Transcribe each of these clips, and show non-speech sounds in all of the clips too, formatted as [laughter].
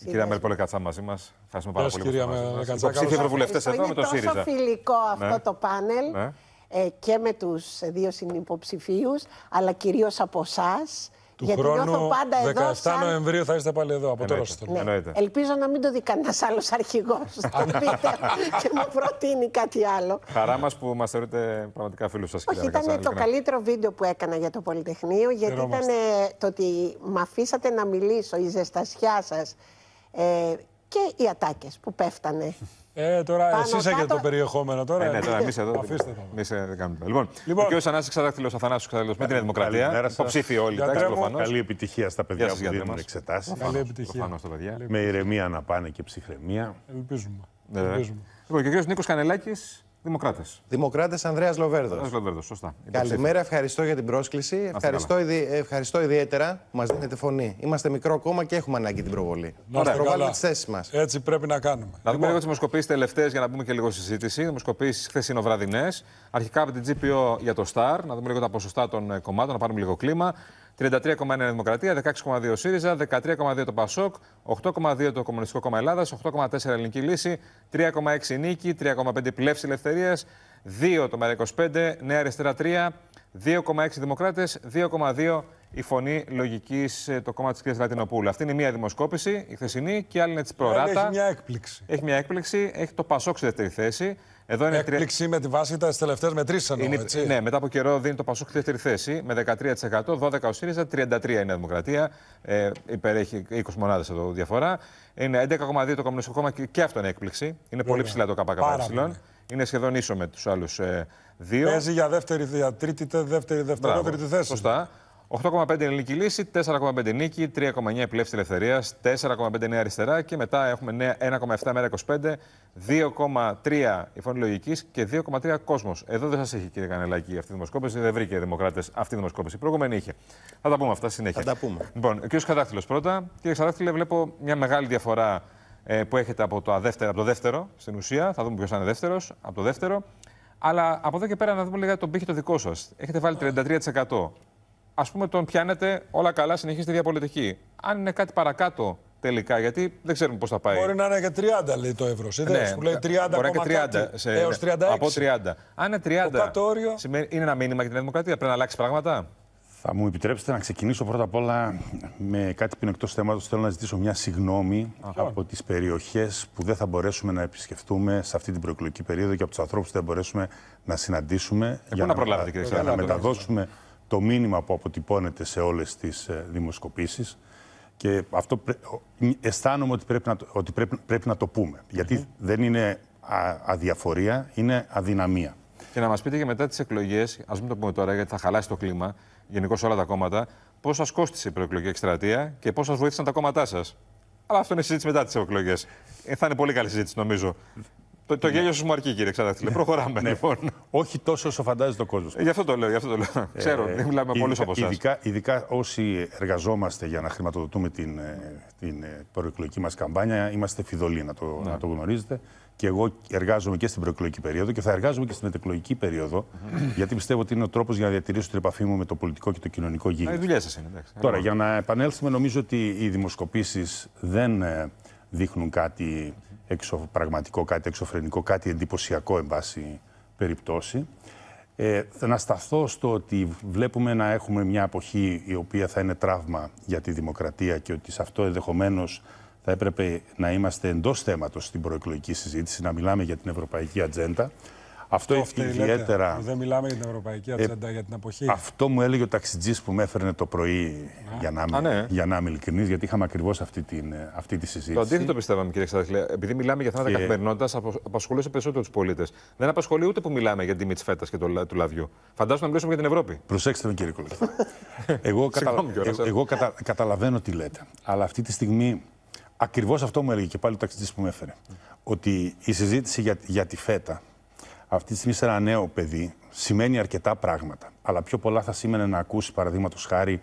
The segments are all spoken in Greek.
Η κυρία Μελπόλε Κατσά μαζί μας. Ευχαριστούμε πάρα πολύ. Κυρία Υποψήφοι ευρωβουλευτέ εδώ με το ΣΥΡΙΖΑ. Είναι τόσο φιλικό αυτό ναι. το πάνελ ναι. ε, και με τους δύο συνυποψηφίους, αλλά κυρίως από εσάς. Του Γιατί χρόνου, πάντα 17 εδώ, σαν... Νοεμβρίου θα είστε πάλι εδώ, από ναι. Ελπίζω να μην το δει κανένας άλλος αρχηγός. το πείτε [laughs] και μου προτείνει κάτι άλλο. Χαρά μας που μας θεωρείτε πραγματικά φίλους σας, κύριε Όχι, ήταν το καλύτερο βίντεο που έκανα για το Πολυτεχνείο, γιατί ήταν το ότι με αφήσατε να μιλήσω, η ζεστασιά σας ε, και οι ατάκες που πέφτανε. Ε, τώρα εσεί εσείς έχετε το περιεχόμενο τώρα. Ε, ναι, τώρα εμείς εδώ. Αφήστε το. Εμείς ε, δεν Λοιπόν, λοιπόν, ο κ. Ανάση Ξαδάκτηλο Αθανάσου Ξαδάκτηλο με την Δημοκρατία. Δημοκρατία. ψήφιο όλοι, Καλή επιτυχία στα παιδιά που δίνουν εξετάσεις. Καλή επιτυχία. παιδιά. Με ηρεμία να πάνε και ψυχραιμία. Ελπίζουμε. Ελπίζουμε. Λοιπόν, και ο κ. Νίκος Κανελάκης, Δημοκράτες. Δημοκράτες Ανδρέας Λοβέρδος. Ανδρέας Λοβέρδος, σωστά. Καλημέρα, ευχαριστώ για την πρόσκληση. Ευχαριστώ, ιδιαίτερα που μας δίνετε φωνή. Είμαστε μικρό κόμμα και έχουμε ανάγκη την προβολή. Να προβάλλουμε τις θέσεις μας. Έτσι πρέπει να κάνουμε. Να δούμε λοιπόν. λίγο τι δημοσκοπήσεις τελευταίες για να μπούμε και λίγο συζήτηση. Δημοσκοπήσεις χθεσινοβραδινέ. Αρχικά από την GPO για το ΣΤΑΡ, να δούμε λίγο τα ποσοστά των ε, κομμάτων, να πάρουμε λίγο κλίμα. 33,1 Δημοκρατία, 16,2 ΣΥΡΙΖΑ, 13,2 το ΠΑΣΟΚ, 8,2 το Κομμουνιστικό Κόμμα Ελλάδας, 8,4 Ελληνική Λύση, 3,6 Νίκη, 3,5 Πλεύση Ελευθερίας, 2 το ΜΕΡΑ25, Νέα Αριστερά 3, 2,6 Δημοκράτε, 2,2 η φωνή λογικής ε, το κόμμα της κ. Λατινοπούλου. Αυτή είναι μία δημοσκόπηση, η χθεσινή, και άλλη είναι της Προράτα. Έχει μια έκπληξη. Έχει μια έκπληξη. Έχει το Πασόκ στη δεύτερη θέση. Εδώ είναι Έκπληξη με τη βάση τα τελευταία μετρήσει είναι... Ναι, μετά από καιρό δίνει το Πασόκ δεύτερη θέση με 13%, 12% ο ΣΥΡΙΖΑ, 33% η Δημοκρατία. Ε, υπερέχει 20 μονάδες εδώ διαφορά. Είναι 11,2% το Κομμουνιστικό Κόμμα και, και αυτό είναι έκπληξη. Είναι πολύ ναι, ψηλά το ΚΚΕ. Είναι σχεδόν ίσο με τους άλλους ε, δύο. Παίζει για δεύτερη, για τρίτη, δεύτερη, δεύτερη, θέση. Σωστά. 8,5 ελληνική λύση, 4,5 νίκη, 3,9 επιλέψη ελευθερία, 4,5 νέα αριστερά και μετά έχουμε 1,7 μέρα 25, 2,3 η φωνή λογικής και 2,3 κόσμος. Εδώ δεν σας είχε κύριε Κανελάκη αυτή η δημοσκόπηση, δεν βρήκε δημοκράτες αυτή η δημοσκόπηση. Η προηγούμενη είχε. Θα τα πούμε αυτά συνέχεια. Θα τα πούμε. Λοιπόν, ο κ. πρώτα. Κύριε Κατάχτυλε, βλέπω μια μεγάλη διαφορά ε, που έχετε από το, δεύτερο, από το δεύτερο στην ουσία. Θα δούμε ποιος είναι δεύτερος. Από το δεύτερο. Αλλά από εδώ και πέρα να δούμε λίγα τον πύχη το δικό σας. Έχετε βάλει 33% ας πούμε, τον πιάνετε όλα καλά, συνεχίζετε διαπολιτική. Αν είναι κάτι παρακάτω τελικά, γιατί δεν ξέρουμε πώς θα πάει. Μπορεί να είναι και 30, λέει το ευρώ. Ναι, που λέει 30, ε, μπορεί να είναι 30 ναι, Από 30. Αν είναι 30, όριο... είναι ένα μήνυμα για την Δημοκρατία. Πρέπει να αλλάξει πράγματα. Θα μου επιτρέψετε να ξεκινήσω πρώτα απ' όλα με κάτι που είναι εκτός θέματος. Θέλω να ζητήσω μια συγγνώμη από τις περιοχές που δεν θα μπορέσουμε να επισκεφτούμε σε αυτή την προεκλογική περίοδο και από τους ανθρώπους που δεν μπορέσουμε να συναντήσουμε. Ε, για να, να να, να μεταδώσουμε το μήνυμα που αποτυπώνεται σε όλες τις ε, δημοσκοπήσεις και αυτό πρέ... αισθάνομαι ότι, πρέπει να, το... ότι πρέπει... πρέπει, να το πούμε. δεν είναι αδιαφορία, είναι αδυναμία. Και να μας πείτε και μετά τις εκλογές, ας μην το πούμε τώρα γιατί θα χαλάσει το κλίμα, γενικώ όλα τα κόμματα, πώς σας κόστησε η προεκλογική εκστρατεία και πώς σας βοήθησαν τα κόμματά σας. Αλλά αυτό είναι συζήτηση μετά τις εκλογές. Ε, θα είναι πολύ καλή συζήτηση, νομίζω. Το, το ναι. γέλιο σου μαρκεί, κύριε Ξαδάχτυλε. Ναι. Προχωράμε ναι. λοιπόν. Όχι τόσο όσο φαντάζεται ο κόσμο. Γι' αυτό το λέω. Γι αυτό το λέω. Ε, Ξέρω, δεν μιλάμε πολλούς από εσάς. Ειδικά, ειδικά όσοι εργαζόμαστε για να χρηματοδοτούμε την, ε, την ε, προεκλογική μας καμπάνια, είμαστε φιδωλοί, να το, να το γνωρίζετε. Και εγώ εργάζομαι και στην προεκλογική περίοδο και θα εργάζομαι και στην ετεκλογική περίοδο, γιατί πιστεύω ότι είναι ο τρόπος για να διατηρήσω την επαφή μου με το πολιτικό και το κοινωνικό γύρο. Η δουλειά σας είναι, εντάξει. Τώρα, για να επανέλθουμε, νομίζω ότι οι δημοσκοπήσεις δεν δείχνουν κάτι πραγματικό, κάτι εξωφρενικό, κάτι εντυπωσιακό εν πάση περιπτώσει. θα ε, να σταθώ στο ότι βλέπουμε να έχουμε μια εποχή η οποία θα είναι τραύμα για τη δημοκρατία και ότι σε αυτό ενδεχομένως θα έπρεπε να είμαστε εντός θέματος στην προεκλογική συζήτηση, να μιλάμε για την ευρωπαϊκή ατζέντα. Αυτό, αυτό ιδιαίτερα. Δεν μιλάμε για την ευρωπαϊκή ε, ατζέντα, ε, για την εποχή. Αυτό μου έλεγε ο ταξιτζής που με έφερνε το πρωί, να. για να, ναι. είμαι ειλικρινής, γιατί είχαμε ακριβώς αυτή, ε, αυτή τη συζήτηση. Το αντίθετο πιστεύαμε, κύριε Ξαδεκλέ. Επειδή μιλάμε για θέματα και... καθημερινότητας, απασχολούσε περισσότερο τους πολίτες. Δεν απασχολεί ούτε που μιλάμε για την τιμή τη φέτας και το, του λαβιού. Φαντάζομαι να μιλήσουμε για την Ευρώπη. Προσέξτε με, κύριε Κολοκυθά. [laughs] εγώ κατα... Ε, εγώ καταλαβαίνω τι λέτε. Αλλά αυτή τη στιγμή ακριβώς αυτό μου έλεγε και πάλι ο ταξιτζής που με έφερε. Ότι η συζήτηση για, για τη φέτα αυτή τη στιγμή σε ένα νέο παιδί σημαίνει αρκετά πράγματα. Αλλά πιο πολλά θα σήμαινε να ακούσει, παραδείγματος χάρη,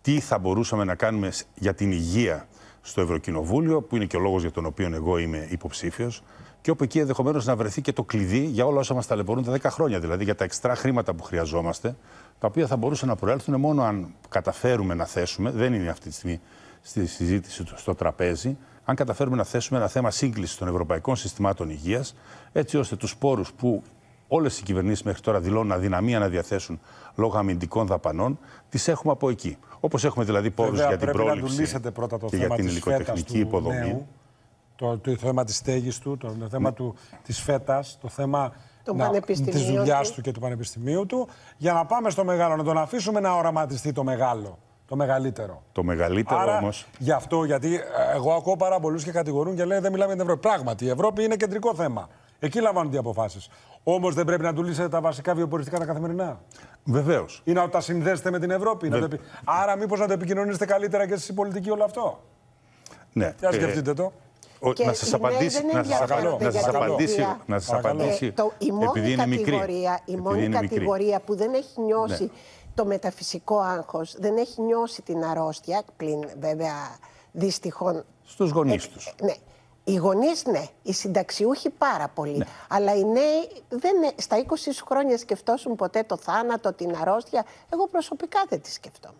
τι θα μπορούσαμε να κάνουμε για την υγεία στο Ευρωκοινοβούλιο, που είναι και ο λόγος για τον οποίο εγώ είμαι υποψήφιος, και όπου εκεί ενδεχομένως να βρεθεί και το κλειδί για όλα όσα μας ταλαιπωρούν τα 10 χρόνια, δηλαδή για τα εξτρά χρήματα που χρειαζόμαστε, τα οποία θα μπορούσαν να προέλθουν μόνο αν καταφέρουμε να θέσουμε, δεν είναι αυτή τη στιγμή στη συζήτηση στο τραπέζι, αν καταφέρουμε να θέσουμε ένα θέμα σύγκλησης των ευρωπαϊκών συστημάτων υγείας, έτσι ώστε τους πόρου που όλες οι κυβερνήσεις μέχρι τώρα δηλώνουν αδυναμία να διαθέσουν λόγω αμυντικών δαπανών, τις έχουμε από εκεί. Όπως έχουμε δηλαδή πόρους για την πρόληψη. και για την υλικοτεχνική υποδομή. Νέου, το, το, θέμα της στέγης του, το, το θέμα ναι. της φέτας, το θέμα της δουλειάς του και του πανεπιστημίου του, για να πάμε στο μεγάλο, να τον αφήσουμε να οραματιστεί το μεγάλο. Το μεγαλύτερο. Το μεγαλύτερο όμως. Γι' αυτό, γιατί ε, εγώ ακούω πάρα πολλούς και κατηγορούν και λένε δεν μιλάμε για την Ευρώπη. Πράγματι, η Ευρώπη είναι κεντρικό θέμα. Εκεί λαμβάνονται οι αποφάσεις. Όμως δεν πρέπει να του λύσετε τα βασικά βιοποριστικά τα καθημερινά. Βεβαίως. Ή να τα συνδέσετε με την Ευρώπη. Να επι... Άρα, μήπως να το επικοινωνήσετε καλύτερα και εσείς οι πολιτικοί όλο αυτό. Ναι. Για ε, σκεφτείτε το. Ο, να σας απαντήσει, να σας, να απαντήσει, η μόνη κατηγορία, που δεν έχει ναι. νιώσει το μεταφυσικό άγχος, δεν έχει νιώσει την αρρώστια, πλην βέβαια δυστυχών... Στους γονείς ε, τους. Ναι. Οι γονείς, ναι. Οι συνταξιούχοι πάρα πολύ. Ναι. Αλλά οι νέοι δεν, στα 20 σου χρόνια σκεφτόσουν ποτέ το θάνατο, την αρρώστια. Εγώ προσωπικά δεν τη σκεφτόμουν.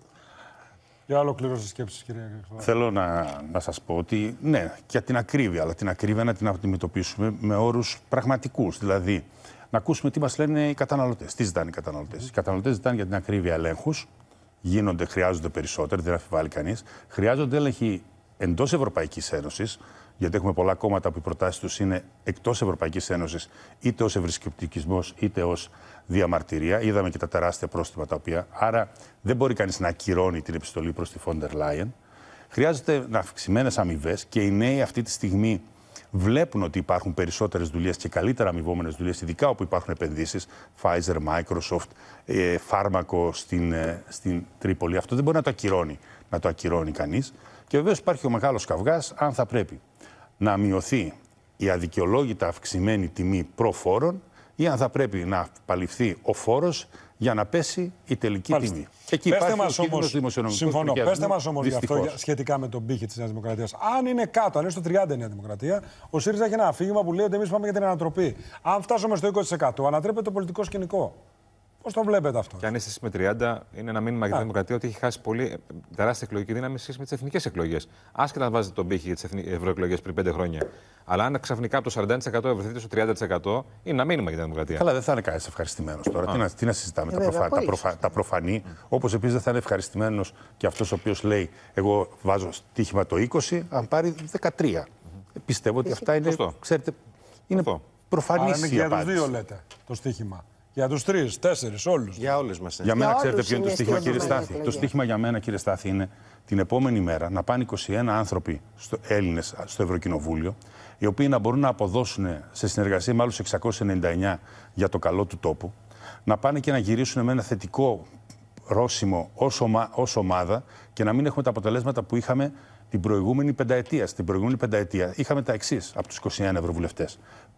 Για άλλο ολοκληρώσει σκέψης, κυρία Θέλω να, να σας πω ότι ναι, για την ακρίβεια, αλλά την ακρίβεια να την αντιμετωπίσουμε με όρους πραγματικούς. Δηλαδή, να ακούσουμε τι μας λένε οι καταναλωτές. Τι ζητάνε οι καταναλωτές. Οι καταναλωτές ζητάνε για την ακρίβεια ελέγχους. Γίνονται, χρειάζονται περισσότερο, δεν αφιβάλλει κανείς. Χρειάζονται έλεγχοι εντός Ευρωπαϊκής Ένωσης, γιατί έχουμε πολλά κόμματα που οι προτάσεις τους είναι εκτός Ευρωπαϊκής Ένωσης, είτε ως ευρυσκεπτικισμό, είτε ως διαμαρτυρία. Είδαμε και τα τεράστια πρόστιμα τα οποία. Άρα δεν μπορεί κανείς να ακυρώνει την επιστολή προς τη Φόντερ Λάιεν. Χρειάζονται αυξημένες αμοιβές και οι νέοι αυτή τη στιγμή βλέπουν ότι υπάρχουν περισσότερες δουλειές και καλύτερα αμοιβόμενες δουλειές, ειδικά όπου υπάρχουν επενδύσεις, Pfizer, Microsoft, ε, φάρμακο στην, ε, στην Τρίπολη. Αυτό δεν μπορεί να το ακυρώνει, να το ακυρώνει κανείς. Και βεβαίως υπάρχει ο μεγάλος καυγάς, αν θα πρέπει να μειωθεί η αδικαιολόγητα αυξημένη τιμή προφόρων ή αν θα πρέπει να παλιφθεί ο φόρος για να πέσει η τελική τιμή. Εκεί πέστε μας όμως, συμφωνώ, πέστε μας όμως γι' αυτό σχετικά με τον πύχη της Νέας Δημοκρατίας. Αν είναι κάτω, αν είναι στο 30 η Νέα Δημοκρατία, ο ΣΥΡΙΖΑ έχει ένα αφήγημα που λέει ότι εμείς πάμε για την ανατροπή. Αν φτάσουμε στο 20% ανατρέπεται το πολιτικό σκηνικό. Πώς το βλέπετε αυτό. Και αν είσαι με 30, είναι ένα μήνυμα για τη Δημοκρατία ότι έχει χάσει πολύ ε, τεράστια εκλογική δύναμη σχέση με τις εθνικές εκλογές. Άσχετα να βάζετε τον πύχη για τις ευρωεκλογές πριν 5 χρόνια. Αλλά αν ξαφνικά από το 40% ευρεθείτε στο 30%, είναι ένα μήνυμα για τη Δημοκρατία. Καλά, δεν θα είναι κανένα ευχαριστημένος τώρα. Τι να, τι να συζητάμε, ε, τα, προφα, τα, προφα, τα προφανή. Όπως επίσης δεν θα είναι ευχαριστημένος και αυτός ο οποίος λέει, Εγώ βάζω στοίχημα το 20, αν πάρει 13. Ε, πιστεύω ότι αυτά είναι. Ξέρετε, είναι προφανή η απάντηση. Είναι για τους δύο, λέτε το στοίχημα. Για τους τρεις, τέσσερις, όλους. Για όλες μας. Ναι. Για μένα, ξέρετε ποιο είναι το στίχημα, κύριε Στάθη. Το στίχημα για μένα, κύριε Στάθη, είναι την επόμενη μέρα να πάνε 21 άνθρωποι στο, Έλληνες στο Ευρωκοινοβούλιο, οι οποίοι να μπορούν να αποδώσουν σε συνεργασία με άλλους 699 για το καλό του τόπου, να πάνε και να γυρίσουν με ένα θετικό ρώσιμο ως, ομάδα και να μην έχουμε τα αποτελέσματα που είχαμε την προηγούμενη πενταετία. Στην προηγούμενη πενταετία είχαμε τα εξής από τους 21 ευρωβουλευτέ.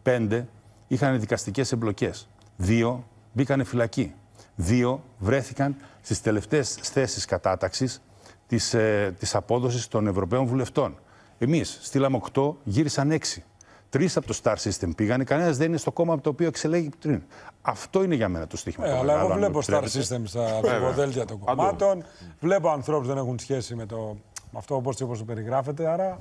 Πέντε είχαν δικαστικές εμπλοκές. Δύο μπήκανε φυλακή. Δύο βρέθηκαν στις τελευταίες θέσεις κατάταξης της της ε, απόδοσης των Ευρωπαίων βουλευτών. Εμείς στείλαμε οκτώ, γύρισαν έξι. Τρεις από το Star System πήγαν. κανένας δεν είναι στο κόμμα από το οποίο εξελέγει πριν. Αυτό είναι για μένα το στοίχημα. Ε, αλλά εγώ βλέπω Star System στα αποδέλτια των κομμάτων. Βλέπω ανθρώπους δεν έχουν σχέση με, το, αυτό όπως το περιγράφετε. Άρα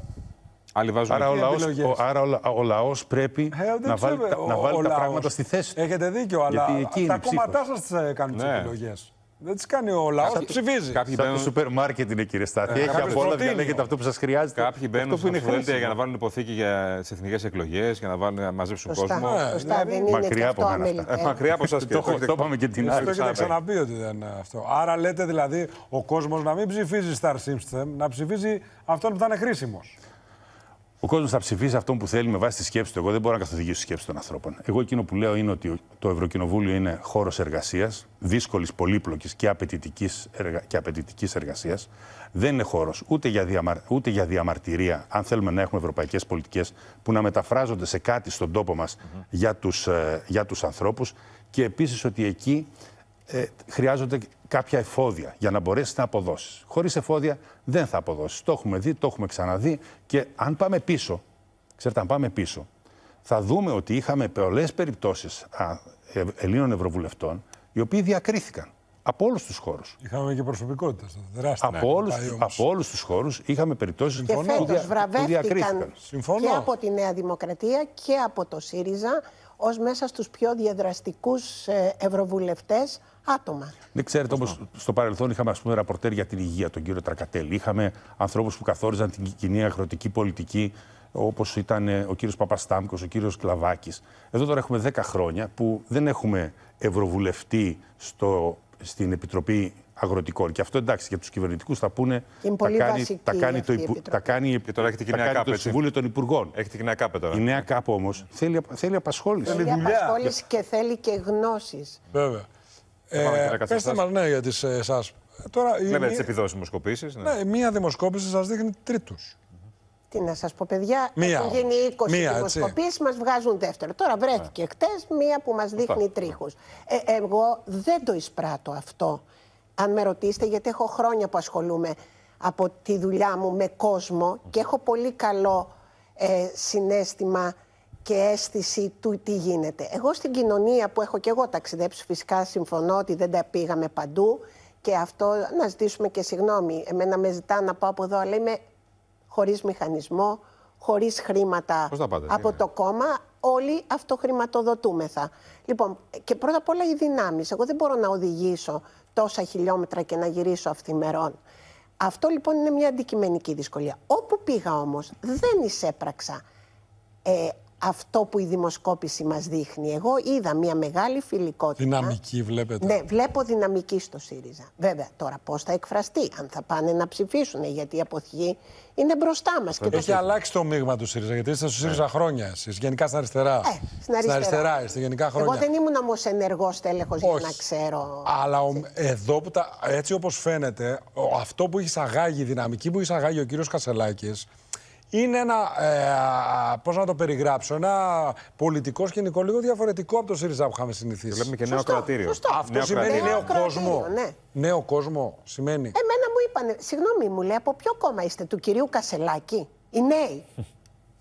Άλλοι βάζουν άρα, ο λαός, ο, άρα ο, ο λαός πρέπει ε, να βάλει, ο, να βάλει τα ο πράγματα στη θέση του. Έχετε δίκιο, αλλά τα κόμματά σας ε, κάνουν ναι. τι επιλογές. Δεν τις κάνει ο λαός, Κα... ψηφίζει. Κάποιοι Σαν μπαίνουν... το σούπερ μάρκετ είναι, κύριε Στάθη. Ε, Έχει από όλα διαλέγετε αυτό που σας χρειάζεται. Κάποιοι μπαίνουν αυτό που είναι χρήσιμο. για να βάλουν υποθήκη για τις εθνικές εκλογές, για να, βάλουν, να μαζέψουν Σωστά. κόσμο. μακριά από μένα. μακριά από εσά και το, το είπαμε και την ε, άλλη. Το έχετε ξαναπεί ότι δεν είναι αυτό. Άρα λέτε δηλαδή ο κόσμος να μην ψηφίζει Star System, να ψηφίζει αυτόν που θα είναι χρήσιμος. Ο κόσμος θα ψηφίσει αυτό που θέλει με βάση τη σκέψη του. Εγώ δεν μπορώ να καθοδηγήσω τη σκέψη των ανθρώπων. Εγώ εκείνο που λέω είναι ότι το Ευρωκοινοβούλιο είναι χώρος εργασίας, δύσκολης, πολύπλοκης και απαιτητικής εργα... εργασίας. Δεν είναι χώρος ούτε, για διαμαρ... ούτε για διαμαρτυρία, αν θέλουμε να έχουμε ευρωπαϊκές πολιτικές που να μεταφράζονται σε κάτι στον τόπο μας για τους ε, ανθρώπους. Και επίσης ότι εκεί ε, χρειάζονται κάποια εφόδια για να μπορέσεις να αποδώσεις. Χωρίς εφόδια δεν θα αποδώσεις. Το έχουμε δει, το έχουμε ξαναδεί και αν πάμε πίσω, ξέρετε, αν πάμε πίσω, θα δούμε ότι είχαμε πολλές περιπτώσεις ε, Ελλήνων Ευρωβουλευτών οι οποίοι διακρίθηκαν από όλους τους χώρους. Είχαμε και προσωπικότητα. Από όλου από όλους τους χώρους είχαμε περιπτώσεις που, που διακρίθηκαν. Συμφωνώ. Και από τη Νέα Δημοκρατία και από το ΣΥΡΙΖΑ ως μέσα στους πιο διαδραστικούς ε, ευρωβουλευτές άτομα. Δεν ναι, ξέρετε όμως, στο παρελθόν είχαμε ας πούμε, ραπορτέρ για την υγεία, τον κύριο Τρακατέλη. Είχαμε ανθρώπους που καθόριζαν την κοινή αγροτική πολιτική, όπως ήταν ε, ο κύριος Παπαστάμκος, ο κύριος Κλαβάκης. Εδώ τώρα έχουμε 10 χρόνια που δεν έχουμε ευρωβουλευτή στο, στην Επιτροπή Αγροτικών. Και αυτό εντάξει, για τους κυβερνητικούς θα πούνε. Τα κάνει, κάνει, το τώρα έχετε και Συμβούλιο των Υπουργών. Έχετε και νέα τώρα. Η νέα ΚΑΠ όμως θέλει, απασχόληση. Θέλει, θέλει απασχόληση και θέλει και γνώσεις. Βέβαια. Ε, πέστε μας, ναι, για τις εσά. Ε, τώρα, Λέμε ναι, μία... τις επιδόσεις Ναι. ναι, μία δημοσκόπηση σας δείχνει τρίτους. Τι να σας πω, παιδιά, μία, έχουν γίνει 20 δημοσκοπήσεις, μας βγάζουν δεύτερο. Τώρα βρέθηκε yeah. Ναι. χτες μία που μας δείχνει τρίχου. Ε, εγώ δεν το εισπράττω αυτό. Αν με ρωτήσετε, γιατί έχω χρόνια που ασχολούμαι από τη δουλειά μου με κόσμο και έχω πολύ καλό ε, συνέστημα και αίσθηση του τι γίνεται. Εγώ στην κοινωνία που έχω και εγώ ταξιδέψει, φυσικά συμφωνώ ότι δεν τα πήγαμε παντού και αυτό να ζητήσουμε και συγγνώμη. Εμένα με ζητά να πάω από εδώ, αλλά είμαι χωρίς μηχανισμό, χωρίς χρήματα από το κόμμα. Όλοι αυτοχρηματοδοτούμεθα. Λοιπόν, και πρώτα απ' όλα οι δυνάμεις. Εγώ δεν μπορώ να οδηγήσω τόσα χιλιόμετρα και να γυρίσω αυθημερών. Αυτό λοιπόν είναι μια αντικειμενική δυσκολία. Όπου πήγα όμως, δεν εισέπραξα ε, αυτό που η δημοσκόπηση μας δείχνει. Εγώ είδα μια μεγάλη φιλικότητα. Δυναμική βλέπετε. Ναι, βλέπω δυναμική στο ΣΥΡΙΖΑ. Βέβαια, τώρα πώς θα εκφραστεί, αν θα πάνε να ψηφίσουν, γιατί η αποθυγή είναι μπροστά μας. Έχει το... αλλάξει το μείγμα του ΣΥΡΙΖΑ, γιατί είστε στο ΣΥΡΙΖΑ ναι. χρόνια εσείς, γενικά στην αριστερά. Ε, στην αριστερά. Στην είστε, γενικά χρόνια. Εγώ δεν ήμουν όμως ενεργός τέλεχο για να ξέρω. Αλλά εδώ που έτσι όπως φαίνεται, αυτό που έχει αγάγει, η δυναμική που έχει αγάγει ο κύριος Κασελάκης, είναι ένα, ε, πώς να το περιγράψω, ένα πολιτικό σκηνικό λίγο διαφορετικό από το ΣΥΡΙΖΑ που είχαμε συνηθίσει. βλέπουμε και νέο κρατήριο. Αυτό σημαίνει νέο, κόσμο. Ναι. Νέο κόσμο σημαίνει. Εμένα μου είπανε, συγγνώμη μου λέει, από ποιο κόμμα είστε, του κυρίου Κασελάκη, οι νέοι.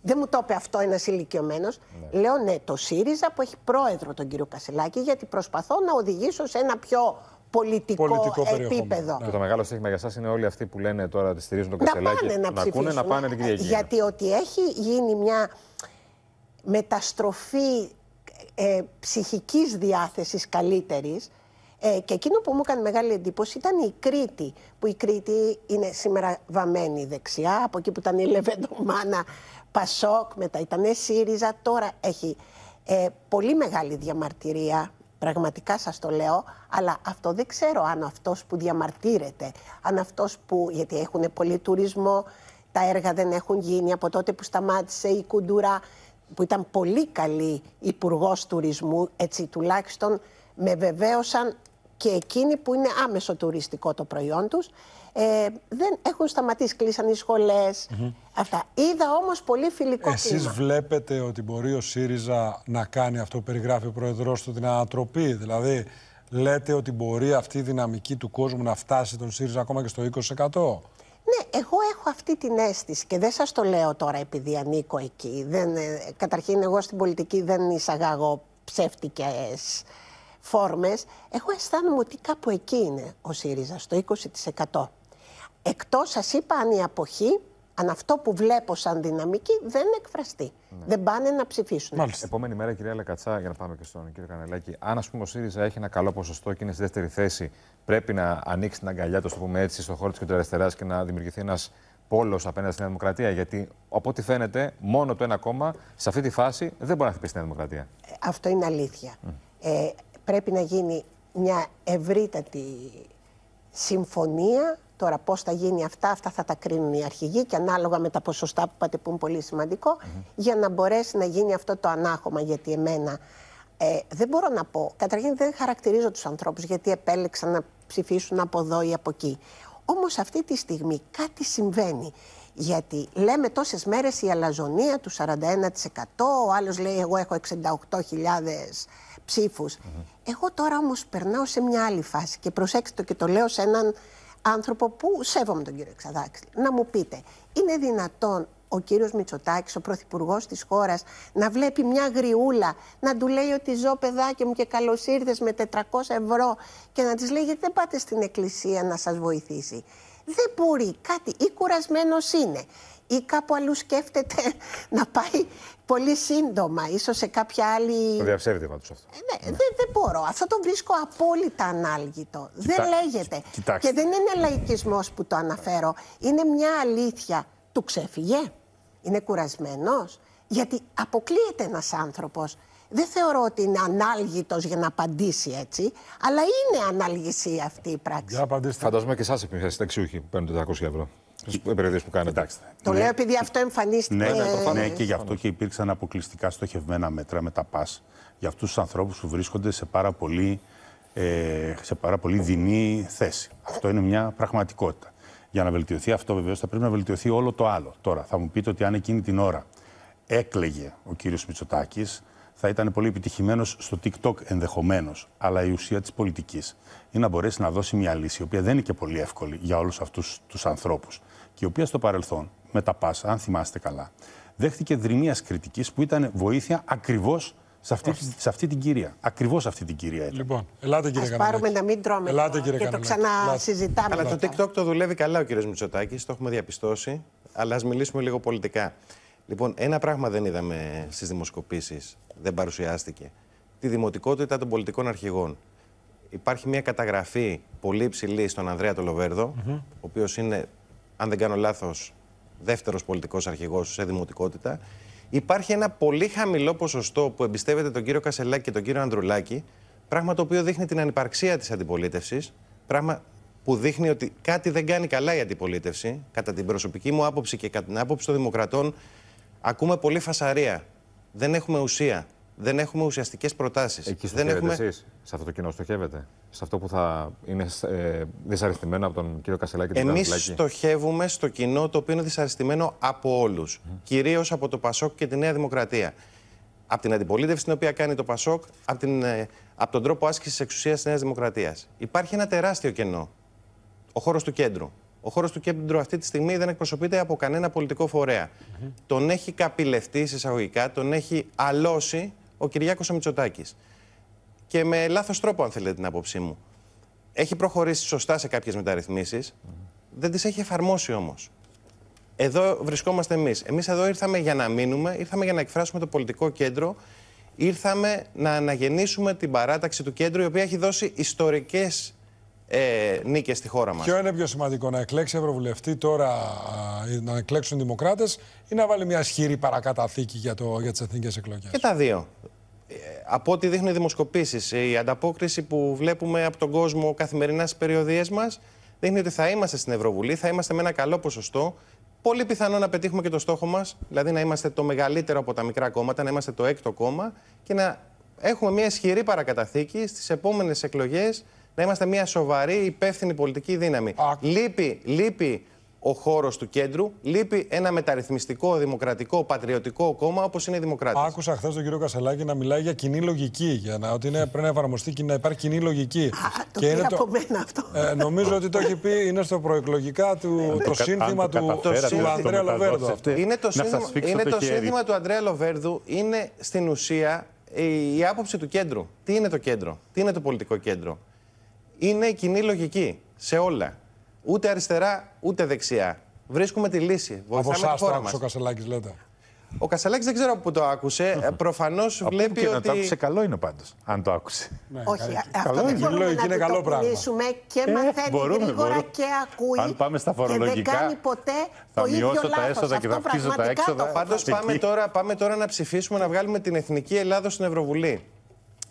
Δεν μου το είπε αυτό ένας ηλικιωμένος. Ναι. Λέω ναι, το ΣΥΡΙΖΑ που έχει πρόεδρο τον κύριο Κασελάκη, γιατί προσπαθώ να οδηγήσω σε ένα πιο πολιτικό, πολιτικό επίπεδο. Και το μεγάλο στίχημα για εσά είναι όλοι αυτοί που λένε τώρα ότι στηρίζουν τον Κασελάκη να, πάνε να, να ακούνε να πάνε την Κυριακή. Ε, γιατί ότι έχει γίνει μια μεταστροφή ε, ψυχικής διάθεσης καλύτερης ε, και εκείνο που μου έκανε μεγάλη εντύπωση ήταν η Κρήτη, που η Κρήτη είναι σήμερα βαμμένη δεξιά, από εκεί που ήταν η Λεβεντομάνα Πασόκ, μετά ήταν η ΣΥΡΙΖΑ, τώρα έχει ε, πολύ μεγάλη διαμαρτυρία Πραγματικά σας το λέω, αλλά αυτό δεν ξέρω αν αυτός που διαμαρτύρεται, αν αυτός που, γιατί έχουν πολύ τουρισμό, τα έργα δεν έχουν γίνει από τότε που σταμάτησε η κουντούρα, που ήταν πολύ καλή υπουργός τουρισμού, έτσι τουλάχιστον με βεβαίωσαν και εκείνοι που είναι άμεσο τουριστικό το προϊόν τους. Ε, δεν έχουν σταματήσει, κλείσαν οι σχολές. Mm -hmm. Αυτά. Είδα όμως πολύ φιλικό Εσείς κλίμα. Εσεί βλέπετε ότι μπορεί ο ΣΥΡΙΖΑ να κάνει αυτό που περιγράφει ο Πρόεδρό του, την ανατροπή. Δηλαδή, λέτε ότι μπορεί αυτή η δυναμική του κόσμου να φτάσει τον ΣΥΡΙΖΑ ακόμα και στο 20%. Ναι, εγώ έχω αυτή την αίσθηση και δεν σας το λέω τώρα επειδή ανήκω εκεί. Δεν, ε, καταρχήν εγώ στην πολιτική δεν εισαγάγω ψεύτικες φόρμες. Εγώ αισθάνομαι ότι κάπου εκεί είναι ο ΣΥΡΙΖΑ, στο 20% εκτός σας είπα αν η αποχή, αν αυτό που βλέπω σαν δυναμική δεν εκφραστεί. Ναι. Δεν πάνε να ψηφίσουν. Μάλιστα. Επόμενη μέρα, κυρία Λακατσά, για να πάμε και στον κύριο Κανελάκη, αν ας πούμε ο ΣΥΡΙΖΑ έχει ένα καλό ποσοστό και είναι στη δεύτερη θέση, πρέπει να ανοίξει την αγκαλιά του, το πούμε έτσι, στον χώρο της κεντροαριστεράς και να δημιουργηθεί ένας πόλος απέναντι στη Δημοκρατία. Γιατί από ό,τι φαίνεται, μόνο το ένα κόμμα σε αυτή τη φάση δεν μπορεί να χτυπήσει τη Δημοκρατία. Ε, αυτό είναι αλήθεια. Mm. Ε, πρέπει να γίνει μια ευρύτατη συμφωνία Τώρα πώς θα γίνει αυτά, αυτά θα τα κρίνουν οι αρχηγοί και ανάλογα με τα ποσοστά που είπατε που είναι πολύ σημαντικό, mm -hmm. για να μπορέσει να γίνει αυτό το ανάγχωμα γιατί εμένα ε, δεν μπορώ να πω. Καταρχήν δεν χαρακτηρίζω τους ανθρώπους γιατί επέλεξαν να ψηφίσουν από εδώ ή από εκεί. Όμως αυτή τη στιγμή κάτι συμβαίνει. Γιατί λέμε τόσες μέρες η απο εκει ομω αυτη τη στιγμη κατι συμβαινει γιατι λεμε τοσε μερε η αλαζονια του 41%, ο άλλος λέει εγώ έχω 68.000 ψήφου. Mm -hmm. Εγώ τώρα όμως περνάω σε μια άλλη φάση και προσέξτε το και το λέω σε έναν άνθρωπο που σέβομαι τον κύριο Εξαδάξη. Να μου πείτε, είναι δυνατόν ο κύριος Μητσοτάκης, ο Πρωθυπουργός της χώρας, να βλέπει μια γριούλα, να του λέει ότι ζω παιδάκι μου και καλώς ήρθες με 400 ευρώ και να της λέει δεν πάτε στην εκκλησία να σας βοηθήσει. Δεν μπορεί κάτι, ή κουρασμένος είναι ή κάπου αλλού σκέφτεται [laughs] να πάει πολύ σύντομα, ίσως σε κάποια άλλη... Το διαψεύδημα τους αυτό. Ε, ναι, ναι. Δεν, μπορώ. Αυτό το βρίσκω απόλυτα ανάλγητο. Δεν λέγεται. Και δεν είναι λαϊκισμός που το αναφέρω. Είναι μια αλήθεια. Του ξέφυγε. Είναι κουρασμένος. Γιατί αποκλείεται ένας άνθρωπος δεν θεωρώ ότι είναι ανάλγητος για να απαντήσει έτσι, αλλά είναι ανάλγηση αυτή η πράξη. Για απαντήστε. Φαντάζομαι και εσάς οι συνταξιούχοι που παίρνουν 400 ευρώ. Επενδυτέ που κάνετε. Το ναι. λέω επειδή αυτό εμφανίστηκε. Ναι ναι, ναι, ναι, ναι, και γι' αυτό και υπήρξαν αποκλειστικά στοχευμένα μέτρα με τα ΠΑΣ για αυτούς τους ανθρώπους που βρίσκονται σε πάρα πολύ, ε, πολύ δεινή θέση. Αυτό είναι μια πραγματικότητα. Για να βελτιωθεί αυτό, βεβαίως, θα πρέπει να βελτιωθεί όλο το άλλο. Τώρα, θα μου πείτε ότι αν εκείνη την ώρα έκλεγε ο κύριος Μητσοτάκης, θα ήταν πολύ επιτυχημένος στο TikTok ενδεχομένως. Αλλά η ουσία της πολιτικής είναι να μπορέσει να δώσει μια λύση, η οποία δεν είναι και πολύ εύκολη για όλους αυτούς τους ανθρώπους. Και η οποία στο παρελθόν, με τα πάσα, αν θυμάστε καλά, δέχτηκε δρυμίας κριτικής που ήταν βοήθεια ακριβώς σε αυτή, σε αυτή την κυρία. Ακριβώς αυτή την κυρία ήταν. Λοιπόν, ελάτε κύριε Ας πάρουμε να μην τρώμε ελάτε, κύριε και το ξανασυζητάμε. Αλλά το TikTok το δουλεύει καλά ο κύριος Μητσοτάκης, το έχουμε διαπιστώσει. Αλλά ας μιλήσουμε λίγο πολιτικά. Λοιπόν, ένα πράγμα δεν είδαμε στις δημοσκοπήσεις, δεν παρουσιάστηκε. Τη δημοτικότητα των πολιτικών αρχηγών. Υπάρχει μια καταγραφή πολύ υψηλή στον Ανδρέα Τολοβέρδο, mm ο οποίος είναι, αν δεν κάνω λάθος, δεύτερος πολιτικός αρχηγός σε δημοτικότητα. Υπάρχει ένα πολύ χαμηλό ποσοστό που εμπιστεύεται τον κύριο Κασελάκη και τον κύριο Ανδρουλάκη, πράγμα το οποίο δείχνει την ανυπαρξία της αντιπολίτευσης, πράγμα που δείχνει ότι κάτι δεν κάνει καλά η αντιπολίτευση, κατά την προσωπική μου άποψη και κατά την άποψη των Δημοκρατών. Ακούμε πολύ φασαρία. Δεν έχουμε ουσία. Δεν έχουμε ουσιαστικές προτάσεις. Εκεί δεν έχουμε... εσείς, σε αυτό το κοινό στοχεύετε. Σε αυτό που θα είναι ε, δυσαρεστημένο από τον κύριο Κασελάκη και Εμεί στοχεύουμε στο κοινό το οποίο είναι δυσαρεστημένο από όλους. Mm. Κυρίως από το Πασόκ και τη Νέα Δημοκρατία. Από την αντιπολίτευση την οποία κάνει το Πασόκ, από, την, ε, από τον τρόπο άσκησης εξουσίας της Νέας Δημοκρατίας. Υπάρχει ένα τεράστιο κενό. Ο χώρος του κέντρου. Ο χώρος του κέντρου αυτή τη στιγμή δεν εκπροσωπείται από κανένα πολιτικό φορέα. Τον έχει καπηλευτεί, εισαγωγικά, τον έχει αλώσει ο Κυριάκος Μητσοτάκη. Και με λάθος τρόπο, αν θέλετε την άποψή μου. Έχει προχωρήσει σωστά σε κάποιες μεταρρυθμίσεις, δεν τις έχει εφαρμόσει όμως. Εδώ βρισκόμαστε εμείς. Εμείς εδώ ήρθαμε για να μείνουμε, ήρθαμε για να εκφράσουμε το πολιτικό κέντρο, ήρθαμε να αναγεννήσουμε την παράταξη του κέντρου, η οποία έχει δώσει ιστορικές ε, νίκες στη χώρα μας. Ποιο είναι πιο σημαντικό, να εκλέξει Ευρωβουλευτή τώρα, να εκλέξουν Δημοκράτες ή να βάλει μια ισχυρή παρακαταθήκη για, το, για τις εθνικές εκλογές. Και τα δύο. Ε, από ό,τι δείχνουν οι δημοσκοπήσεις, η ανταπόκριση που βλέπουμε από τον κόσμο καθημερινά στις περιοδίες μας δείχνει ότι θα είμαστε στην Ευρωβουλή, θα είμαστε με ένα καλό ποσοστό. Πολύ πιθανό να πετύχουμε και το στόχο μας, δηλαδή να είμαστε το μεγαλύτερο από τα μικρά κόμματα, να είμαστε το έκτο κόμμα και να έχουμε μια ισχυρή παρακαταθήκη στις επόμενες εκλογές να είμαστε μια σοβαρή, υπεύθυνη πολιτική δύναμη. Α... Λείπει, ο χώρος του κέντρου, λείπει ένα μεταρρυθμιστικό, δημοκρατικό, πατριωτικό κόμμα όπως είναι η Δημοκρατία. Άκουσα χθες τον κύριο Κασελάκη να μιλάει για κοινή λογική. Για να, ότι είναι, πρέπει να εφαρμοστεί και να υπάρχει κοινή λογική. Α, το είναι από μένα αυτό. Ε, νομίζω ότι το έχει πει, είναι στο προεκλογικά του, ε, το ε, σύνθημα του, του Ανδρέα Λοβέρδου. Είναι το, σύνθημα, είναι το σύνθημα του Ανδρέα Λοβέρδου, είναι στην ουσία η άποψη του κέντρου. Τι είναι το κέντρο, τι είναι το πολιτικό κέντρο είναι η κοινή λογική σε όλα. Ούτε αριστερά, ούτε δεξιά. Βρίσκουμε τη λύση. Βοηθάμε Από το ο Κασελάκης, λέτε. Ο Κασελάκης δεν ξέρω που το άκουσε. Ε, Προφανώς βλέπει και ότι. Αν το άκουσε, καλό είναι πάντως. Αν το άκουσε. Ναι, Όχι, αυτό καλό είναι. μπορούμε είναι να καλό το και ε, μαθαίνει μπορούμε, γρήγορα και ακούει. Αν πάμε στα φορολογικά, δεν κάνει ποτέ θα το ίδιο τα λάθος. έσοδα και θα αυξήσω τα έξοδα. Πάντως πάμε τώρα, πάμε τώρα να ψηφίσουμε να βγάλουμε την Εθνική Ελλάδα στην Ευρωβουλή.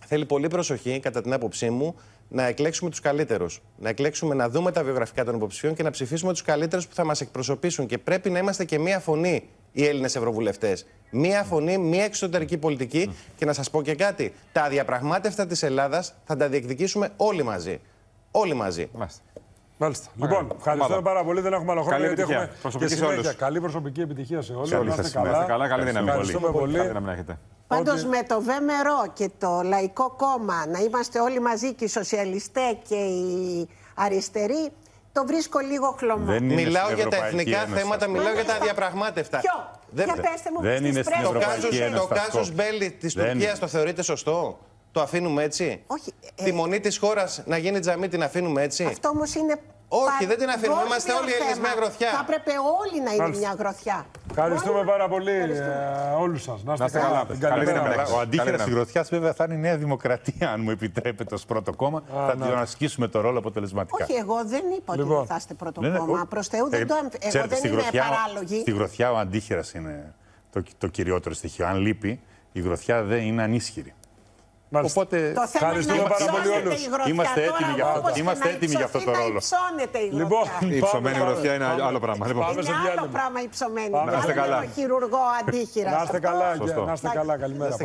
Θέλει πολύ προσοχή, κατά την άποψή μου, να εκλέξουμε τους καλύτερους. Να εκλέξουμε, να δούμε τα βιογραφικά των υποψηφίων και να ψηφίσουμε τους καλύτερους που θα μας εκπροσωπήσουν. Και πρέπει να είμαστε και μία φωνή οι Έλληνες Ευρωβουλευτές. Μία φωνή, μία εξωτερική πολιτική. Και να σας πω και κάτι. Τα αδιαπραγμάτευτα της Ελλάδας θα τα διεκδικήσουμε όλοι μαζί. Όλοι μαζί. Μάλιστα. Λοιπόν, ευχαριστώ πάρα πολύ. Δεν έχουμε άλλο χρόνο. Καλή Έχουμε προσωπική και συνέχεια. Καλή προσωπική επιτυχία σε όλους. Σε καλά. καλά. Καλή δύναμη πολύ. Καλή Πάντως ότι... με το ΒΕΜΕΡΟ και το Λαϊκό Κόμμα να είμαστε όλοι μαζί και οι σοσιαλιστέ και οι αριστεροί, το βρίσκω λίγο χλωμό. Μιλάω για τα εθνικά θέματα, μιλάω για τα αδιαπραγμάτευτα. Ποιο? Δεν, για πέστε μου, δεν είναι στην Ευρωπαϊκή Το κάζος Μπέλη της Τουρκία το θεωρείτε σωστό. Το αφήνουμε έτσι. Όχι. Ε, τη ε, μονή της χώρας να γίνει τζαμί την αφήνουμε έτσι. Αυτό όμως είναι. Όχι, δεν την αφήνουμε. Είμαστε όλοι Έλληνες μια γροθιά. Θα έπρεπε όλοι να είναι μια γροθιά. Ευχαριστούμε πάρα πολύ ε, όλους σας. Να είστε καλά. Ο αντίχειρας της γροθιάς βέβαια θα είναι η Νέα Δημοκρατία, αν μου επιτρέπετε, ως πρώτο κόμμα. θα ναι. τον ασκήσουμε το ρόλο αποτελεσματικά. Όχι, εγώ δεν είπα λοιπόν. ότι θα είστε πρώτο ναι, ναι, κόμμα. Προς Θεού δεν ε, το Εγώ δεν είναι παράλογη. Στη γροθιά ο αντίχειρας είναι το κυριότερο στοιχείο. Αν λείπει, η γροθιά δεν είναι ανίσχυρη. Μάλιστα. Οπότε ευχαριστούμε πάρα πολύ όλου. Είμαστε έτοιμοι για αυτό, είμαστε έτοιμοι για αυτό το ρόλο. Η λοιπόν, η υψωμένη γροθιά είναι άλλο πράγμα. Λοιπόν, είναι άλλο πράγμα η ψωμένη. Να είστε καλά. χειρουργό αντίχειρας. Να είστε καλά, καλημέρα.